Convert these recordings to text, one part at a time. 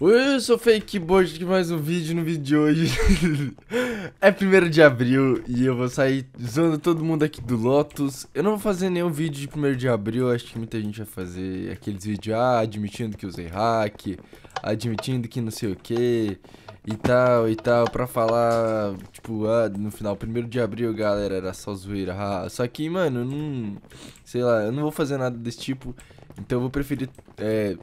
Oi, eu sou Fakeboard de mais um vídeo no vídeo de hoje É 1 de abril e eu vou sair zoando todo mundo aqui do Lotus Eu não vou fazer nenhum vídeo de 1 de abril, acho que muita gente vai fazer aqueles vídeos Ah, admitindo que usei hack, admitindo que não sei o que E tal, e tal, pra falar, tipo, ah, no final 1 de abril, galera, era só zoeira ah, Só que, mano, não, sei lá, eu não vou fazer nada desse tipo Então eu vou preferir, é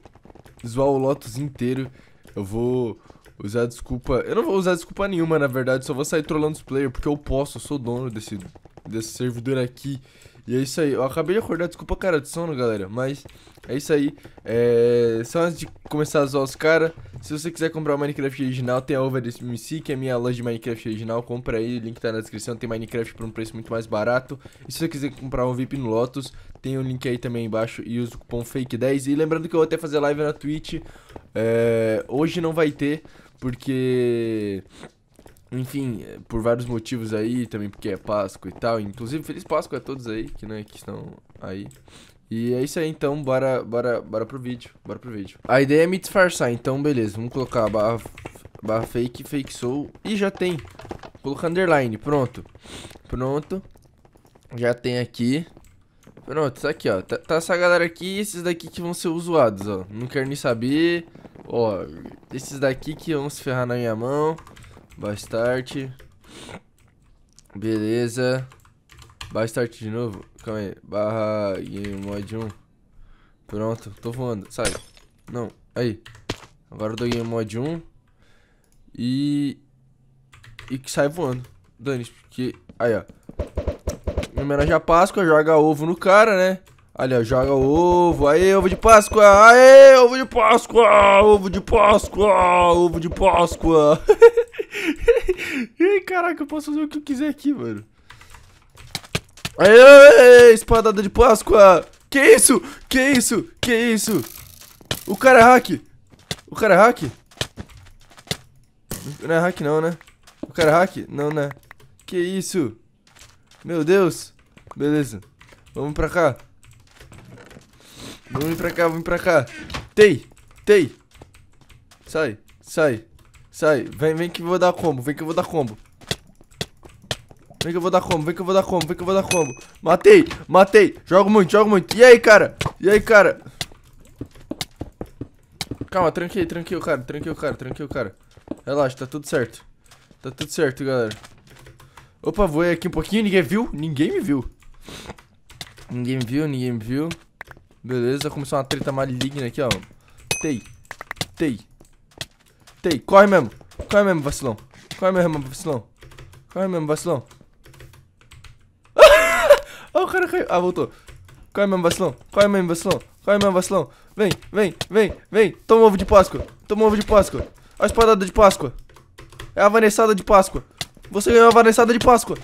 zoar o Lotus inteiro. Eu vou usar desculpa. Eu não vou usar desculpa nenhuma, na verdade. Só vou sair trollando os players, porque eu posso. Eu sou dono desse, desse servidor aqui. E é isso aí. Eu acabei de acordar, desculpa cara de sono, galera. Mas é isso aí. É... Só antes de começar a zoar os caras, se você quiser comprar o Minecraft original, tem a OverDSMC, que é a minha loja de Minecraft original. Compra aí, o link tá na descrição. Tem Minecraft por um preço muito mais barato. E se você quiser comprar um VIP no Lotus, tem o um link aí também embaixo e usa o cupom FAKE10. E lembrando que eu vou até fazer live na Twitch. É... Hoje não vai ter, porque... Enfim, é, por vários motivos aí, também porque é Páscoa e tal. Inclusive, feliz Páscoa a todos aí que, né, que estão aí. E é isso aí, então, bora, bora, bora pro vídeo, bora pro vídeo. A ideia é me disfarçar, então beleza, vamos colocar barra, barra fake, fake soul, e já tem. Coloca underline, pronto. Pronto, já tem aqui. Pronto, tá aqui, ó, tá, tá essa galera aqui e esses daqui que vão ser usuados, ó. Não quero nem saber, ó, esses daqui que vão se ferrar na minha mão start, Beleza. start de novo. Calma aí. Barra game mod 1. Pronto, tô voando. Sai. Não, aí. Agora eu dou game mod 1. E... E que sai voando. Dane-se, porque... Aí, ó. Em homenagem à Páscoa, joga ovo no cara, né? Ali, ó, joga o ovo. Aê, ovo de Páscoa! Aê, ovo de Páscoa! Ovo de Páscoa! Ovo de Páscoa! Ih, caraca, eu posso fazer o que eu quiser aqui, mano. Aê, espadada de Páscoa. Que isso? Que isso? Que isso? O cara é hack. O cara é hack? Não é hack não, né? O cara é hack? Não, né? Que isso? Meu Deus. Beleza. Vamos pra cá. Vamos pra cá, vamos pra cá. Tei. Tei. Sai, sai. Sai, vem, vem que eu vou dar combo, vem que eu vou dar combo. Vem que eu vou dar combo, vem que eu vou dar combo, vem que eu vou dar combo. Matei, matei. Jogo muito, jogo muito. E aí, cara? E aí, cara? Calma, tranquei, tranquei o cara, tranquei o cara, tranquei o cara. Relaxa, tá tudo certo. Tá tudo certo, galera. Opa, voei aqui um pouquinho, ninguém viu? Ninguém me viu. Ninguém me viu, ninguém me viu. Beleza, começou uma treta maligna aqui, ó. Tei. Tei. Matei. Corre mesmo. Corre mesmo, vacilão. Corre mesmo, vacilão. Corre mesmo, vacilão. Ah, o cara caiu. Ah, voltou. Corre mesmo, vacilão. Corre mesmo, vacilão. Corre mesmo, vacilão. Vem, vem, vem, vem. Toma ovo de Páscoa. Toma ovo de Páscoa. A espadada de Páscoa. É a vanessada de Páscoa. Você ganhou a vanessada de Páscoa.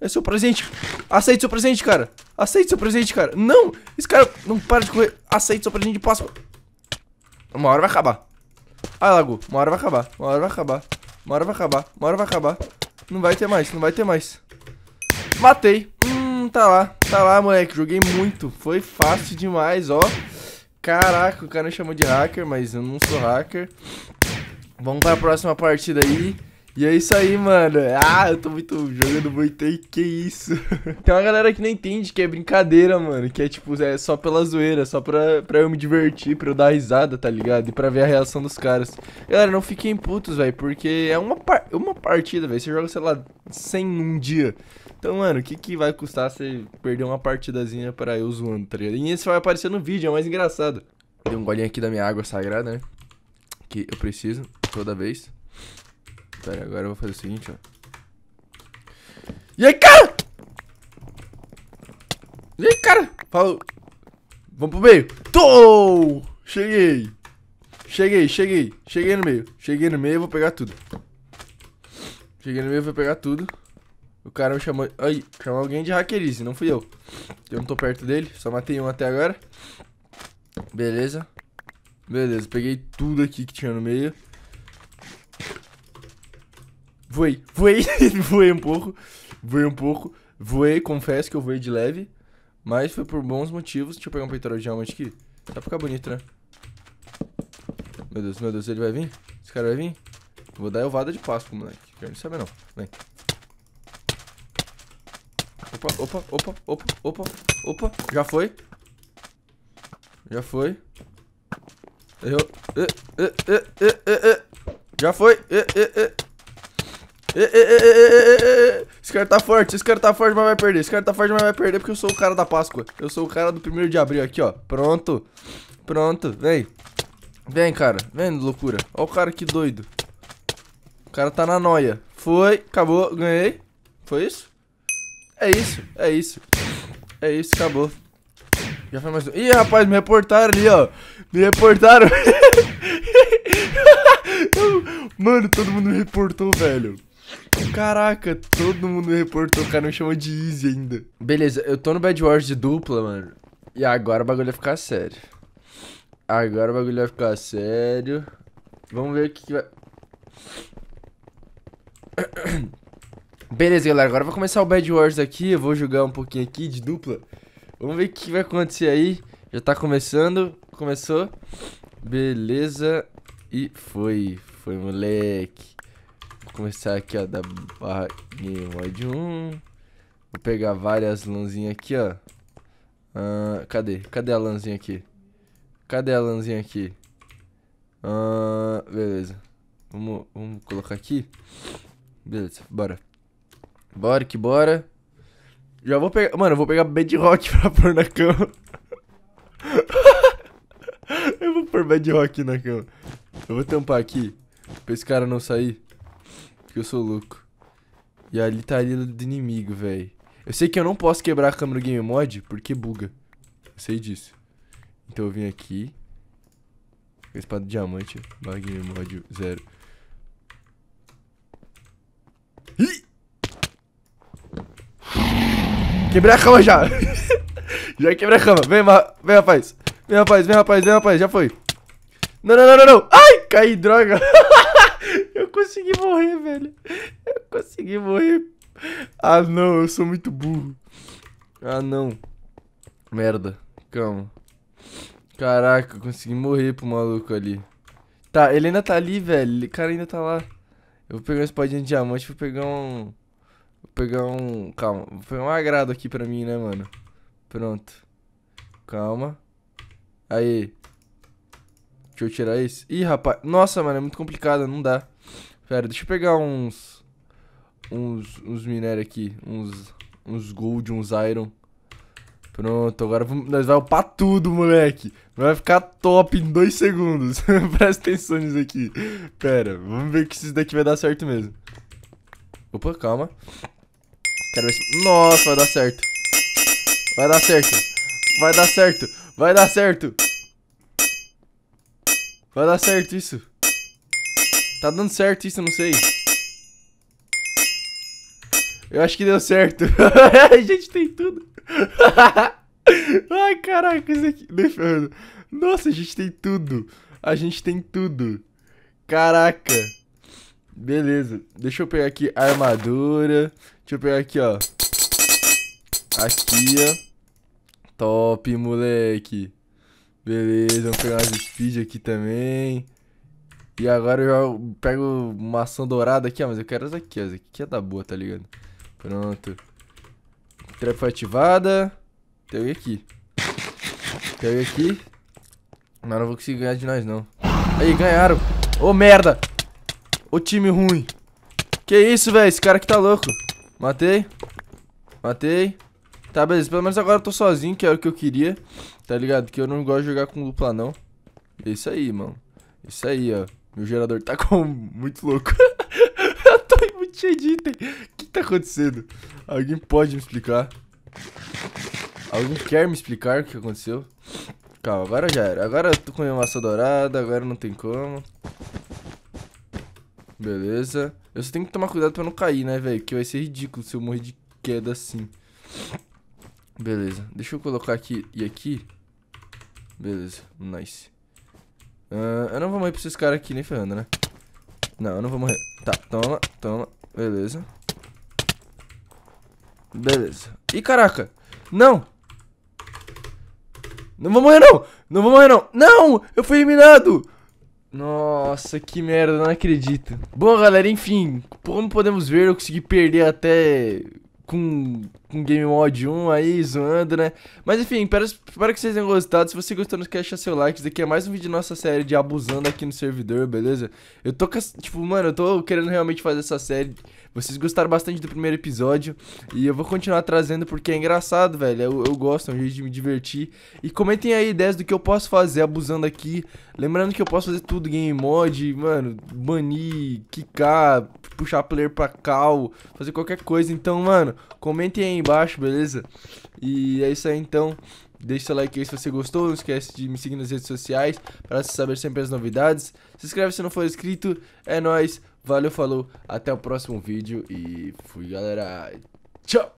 É seu presente. Aceite seu presente, cara. Aceite seu presente, cara. Não! Esse cara não para de correr. Aceite seu presente de Páscoa. Uma hora vai acabar ai ah, Lago, uma hora vai acabar, uma hora vai acabar, uma hora vai acabar, uma hora vai acabar. Não vai ter mais, não vai ter mais. Matei. Hum, tá lá, tá lá, moleque. Joguei muito. Foi fácil demais, ó. Caraca, o cara me chamou de hacker, mas eu não sou hacker. Vamos para a próxima partida aí. E é isso aí, mano. Ah, eu tô muito jogando muito aí, que isso. Tem uma galera que não entende que é brincadeira, mano. Que é tipo, é só pela zoeira, só pra, pra eu me divertir, pra eu dar risada, tá ligado? E pra ver a reação dos caras. Galera, não fiquem putos, velho, porque é uma, par uma partida, velho. Você joga, sei lá, 100 num dia. Então, mano, o que, que vai custar você perder uma partidazinha pra eu zoando, tá ligado? E esse vai aparecer no vídeo, é mais engraçado. Dei um golinho aqui da minha água sagrada, né? Que eu preciso toda vez. Pera, agora eu vou fazer o seguinte, ó. E aí, cara? E aí, cara? Falou. Vamos pro meio. Tô! Cheguei. Cheguei, cheguei. Cheguei no meio. Cheguei no meio, vou pegar tudo. Cheguei no meio, vou pegar tudo. O cara me chamou... Ai, chamou alguém de hackerize, não fui eu. Eu não tô perto dele, só matei um até agora. Beleza. Beleza, peguei tudo aqui que tinha no meio voei, voei, voei um pouco, voei um pouco, voei, confesso que eu voei de leve, mas foi por bons motivos. Deixa eu pegar um peitoral de diamante aqui, dá pra ficar bonito, né? Meu Deus, meu Deus, ele vai vir? Esse cara vai vir? Vou dar elvada de Páscoa, moleque, quero não saber não, vem. Opa, opa, opa, opa, opa, opa, já foi. Já foi. Errou. Eh, eh, eh, já foi. Esse cara tá forte, esse cara tá forte, mas vai perder. Esse cara tá forte, mas vai perder porque eu sou o cara da Páscoa. Eu sou o cara do primeiro de abril aqui, ó. Pronto. Pronto, vem. Vem, cara. Vem, loucura. Ó o cara que doido. O cara tá na noia. Foi, acabou, ganhei. Foi isso? É isso, é isso. É isso, acabou. Já foi mais um. Ih, rapaz, me reportaram ali, ó. Me reportaram. Mano, todo mundo me reportou, velho. Caraca, todo mundo reportou, o cara não chamou de Easy ainda. Beleza, eu tô no Bad Wars de dupla, mano. E agora o bagulho vai ficar sério. Agora o bagulho vai ficar sério. Vamos ver o que, que vai... Beleza, galera, agora vai começar o Bad Wars aqui, eu vou jogar um pouquinho aqui de dupla. Vamos ver o que vai acontecer aí. Já tá começando, começou. Beleza, e foi, foi moleque. Vou começar aqui, ó, da barra Void 1. Vou pegar várias lãzinhas aqui, ó. cadê? Cadê a lãzinha aqui? Cadê a lãzinha aqui? beleza. Vamos, vamos colocar aqui. Beleza, bora. Bora que bora. Já vou pegar... Mano, eu vou pegar bedrock pra pôr na cama. eu vou pôr bedrock na cama. Eu vou tampar aqui pra esse cara não sair que eu sou louco. E ali tá ali do inimigo, velho. Eu sei que eu não posso quebrar a câmera do Game Mod porque buga. Eu sei disso. Então eu vim aqui. espada de diamante. Barra Game Mod Ih! Quebrei a cama já. já quebrei a cama. Vem, vem, rapaz. Vem, rapaz, vem, rapaz, vem, rapaz. Já foi. Não, não, não, não, não. Ai, caí, droga. Eu consegui morrer, velho. Eu consegui morrer. Ah, não, eu sou muito burro. Ah, não. Merda. Calma. Caraca, eu consegui morrer pro maluco ali. Tá, ele ainda tá ali, velho. O cara ainda tá lá. Eu vou pegar uma espadinha de diamante, vou pegar um... Vou pegar um... Calma, vou pegar um agrado aqui pra mim, né, mano? Pronto. Calma. Aí. Deixa eu tirar esse. Ih, rapaz. Nossa, mano, é muito complicado, não dá. Pera, deixa eu pegar uns... Uns, uns minérios aqui. Uns, uns gold, uns iron. Pronto, agora vamos, nós vai upar tudo, moleque. Vai ficar top em dois segundos. Presta atenção nisso aqui. Pera, vamos ver que isso daqui vai dar certo mesmo. Opa, calma. Quero ver se... Nossa, vai dar certo. Vai dar certo. Vai dar certo. Vai dar certo. Vai dar certo isso. Tá dando certo isso, eu não sei. Eu acho que deu certo. a gente tem tudo. Ai, caraca, isso aqui. Nossa, a gente tem tudo. A gente tem tudo. Caraca. Beleza. Deixa eu pegar aqui a armadura. Deixa eu pegar aqui, ó. Aqui, ó. Top, moleque. Beleza, vamos pegar umas speed aqui também. E agora eu já pego maçã dourada aqui, ó. Mas eu quero as aqui, as aqui que é da boa, tá ligado? Pronto. Trap foi ativada. alguém aqui. alguém aqui. Mas não vou conseguir ganhar de nós, não. Aí, ganharam. Ô, merda. Ô, time ruim. Que isso, velho? Esse cara que tá louco. Matei. Matei. Tá, beleza. Pelo menos agora eu tô sozinho, que era o que eu queria. Tá ligado? Que eu não gosto de jogar com dupla, não. É isso aí, mano. É isso aí, ó. Meu gerador tá com muito louco. eu tô muito cheio de item. O que tá acontecendo? Alguém pode me explicar? Alguém quer me explicar o que aconteceu? Calma, agora já era. Agora eu tô com a massa dourada, agora não tem como. Beleza. Eu só tenho que tomar cuidado pra não cair, né, velho? Que vai ser ridículo se eu morrer de queda assim. Beleza, deixa eu colocar aqui e aqui. Beleza, nice. Uh, eu não vou morrer pra esses caras aqui, nem ferrando, né? Não, eu não vou morrer. Tá, toma, toma. Beleza. Beleza. Ih, caraca. Não. Não vou morrer, não. Não vou morrer, não. Não, eu fui eliminado. Nossa, que merda, não acredito. Bom, galera, enfim, como podemos ver, eu consegui perder até com com Game Mod 1 aí, zoando, né? Mas enfim, espero, espero que vocês tenham gostado. Se você gostou, não esquece de deixar seu like. Isso aqui é mais um vídeo da nossa série de abusando aqui no servidor, beleza? Eu tô, tipo, mano, eu tô querendo realmente fazer essa série. Vocês gostaram bastante do primeiro episódio. E eu vou continuar trazendo porque é engraçado, velho. Eu, eu gosto, é um jeito de me divertir. E comentem aí ideias do que eu posso fazer abusando aqui. Lembrando que eu posso fazer tudo, game mod, mano, banir, quicar, puxar player pra cal, fazer qualquer coisa. Então, mano, comentem aí aí embaixo, beleza? E é isso aí então. deixa seu like aí se você gostou, não esquece de me seguir nas redes sociais para saber sempre as novidades. Se inscreve se não for inscrito. É nós. Valeu, falou. Até o próximo vídeo e fui, galera. Tchau.